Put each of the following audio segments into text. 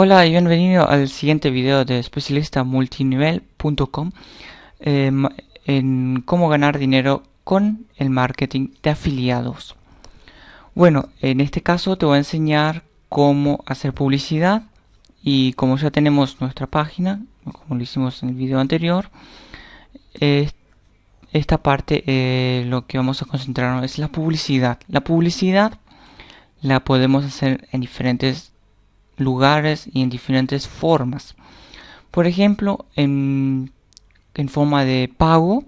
Hola y bienvenido al siguiente video de especialistamultinivel.com multinivel.com em, en cómo ganar dinero con el marketing de afiliados. Bueno, en este caso te voy a enseñar cómo hacer publicidad y como ya tenemos nuestra página, como lo hicimos en el video anterior, esta parte eh, lo que vamos a concentrarnos es la publicidad. La publicidad la podemos hacer en diferentes lugares y en diferentes formas. Por ejemplo, en, en forma de pago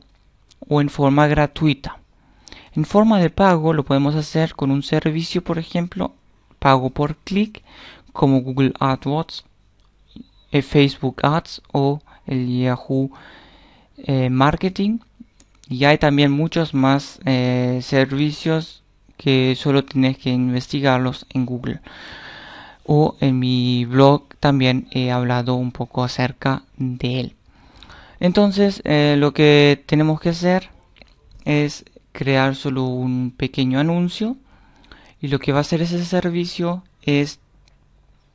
o en forma gratuita. En forma de pago lo podemos hacer con un servicio, por ejemplo, pago por clic, como Google AdWords, eh, Facebook Ads o el Yahoo eh, Marketing. Y hay también muchos más eh, servicios que solo tienes que investigarlos en Google o en mi blog también he hablado un poco acerca de él. Entonces eh, lo que tenemos que hacer es crear solo un pequeño anuncio y lo que va a hacer ese servicio es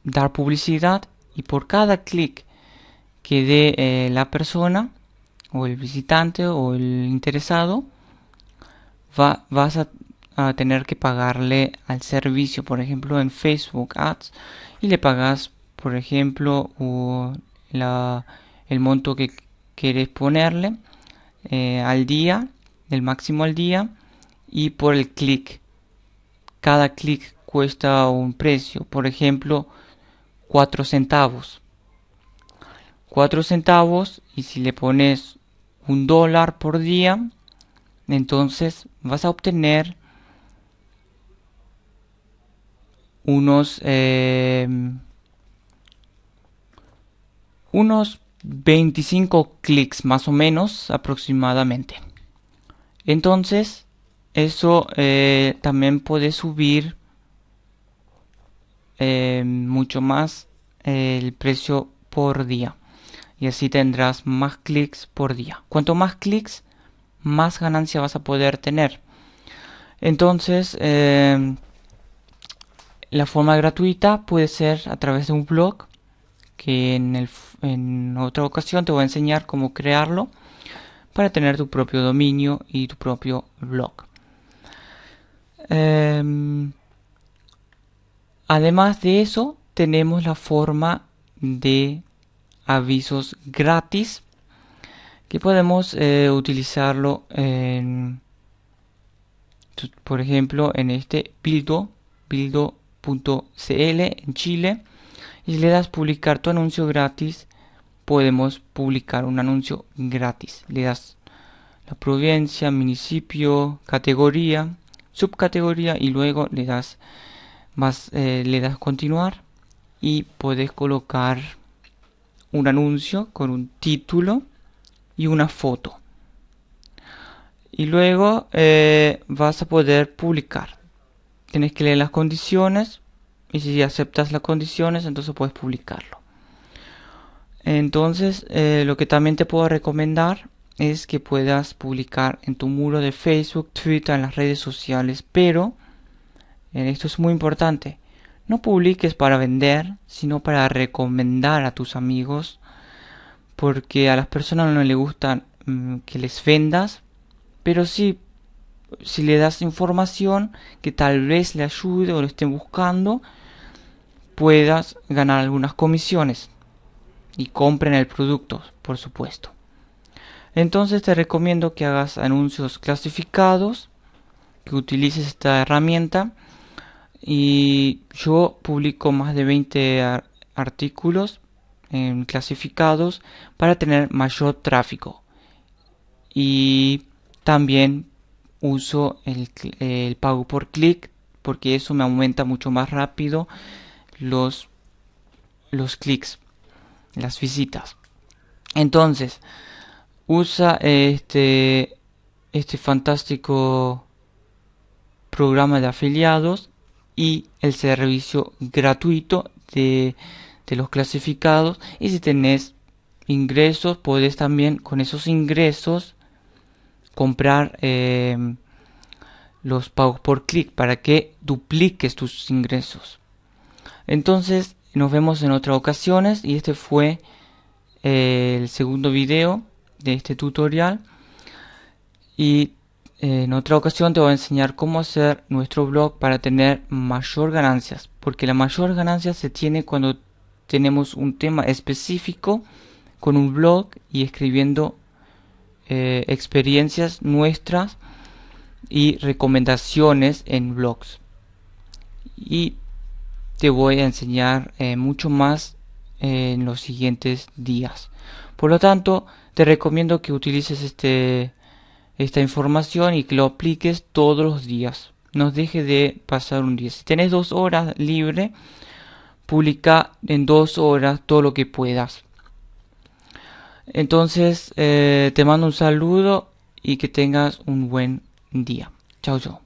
dar publicidad y por cada clic que dé eh, la persona o el visitante o el interesado va, vas a a tener que pagarle al servicio, por ejemplo, en Facebook Ads y le pagas, por ejemplo, la, el monto que quieres ponerle eh, al día, el máximo al día y por el clic. Cada clic cuesta un precio, por ejemplo, 4 centavos. 4 centavos y si le pones un dólar por día, entonces vas a obtener unos, 25 eh, clics más o menos aproximadamente. Entonces, eso eh, también puede subir eh, mucho más el precio por día. Y así tendrás más clics por día. Cuanto más clics, más ganancia vas a poder tener. Entonces, la forma gratuita puede ser a través de un blog, que en, el, en otra ocasión te voy a enseñar cómo crearlo para tener tu propio dominio y tu propio blog. Em, además de eso, tenemos la forma de avisos gratis que podemos eh, utilizarlo en, por ejemplo en este buildo Bildo .cl en Chile y le das publicar tu anuncio gratis, podemos publicar un anuncio gratis. Le das la provincia, municipio, categoría, subcategoría y luego le das más, eh, le das continuar y puedes colocar un anuncio con un título y una foto y luego eh, vas a poder publicar tienes que leer las condiciones y si aceptas las condiciones entonces puedes publicarlo. Entonces eh, lo que también te puedo recomendar es que puedas publicar en tu muro de Facebook, Twitter, en las redes sociales, pero en eh, esto es muy importante. No publiques para vender, sino para recomendar a tus amigos, porque a las personas no les gusta mm, que les vendas, pero sí si le das información que tal vez le ayude o lo estén buscando, puedas ganar algunas comisiones y compren el producto, por supuesto. Entonces te recomiendo que hagas anuncios clasificados, que utilices esta herramienta y yo publico más de 20 artículos em, clasificados para tener mayor tráfico y también uso el, pago por clic porque eso me aumenta mucho más rápido los, los clics, las visitas. Entonces, usa este, este fantástico programa de afiliados y el servicio gratuito de, de los clasificados. Y si tenés ingresos, podés también con esos ingresos comprar eh, los pagos por clic para que dupliques tus ingresos. Entonces nos vemos en otras ocasiones y este fue eh, el segundo video de este tutorial y eh, en otra ocasión te voy a enseñar cómo hacer nuestro blog para tener mayor ganancias porque la mayor ganancia se tiene cuando tenemos un tema específico con un blog y escribiendo eh, experiencias nuestras y recomendaciones en blogs. Y te voy a enseñar eh, mucho más eh, en los siguientes días. Por lo tanto, te recomiendo que utilices este, esta información y que lo apliques todos los días. no deje de pasar un día. Si tenés dos horas libre, publica en dos horas todo lo que puedas. Entonces, eh, te mando un saludo y que tengas un buen día. Chao, chao.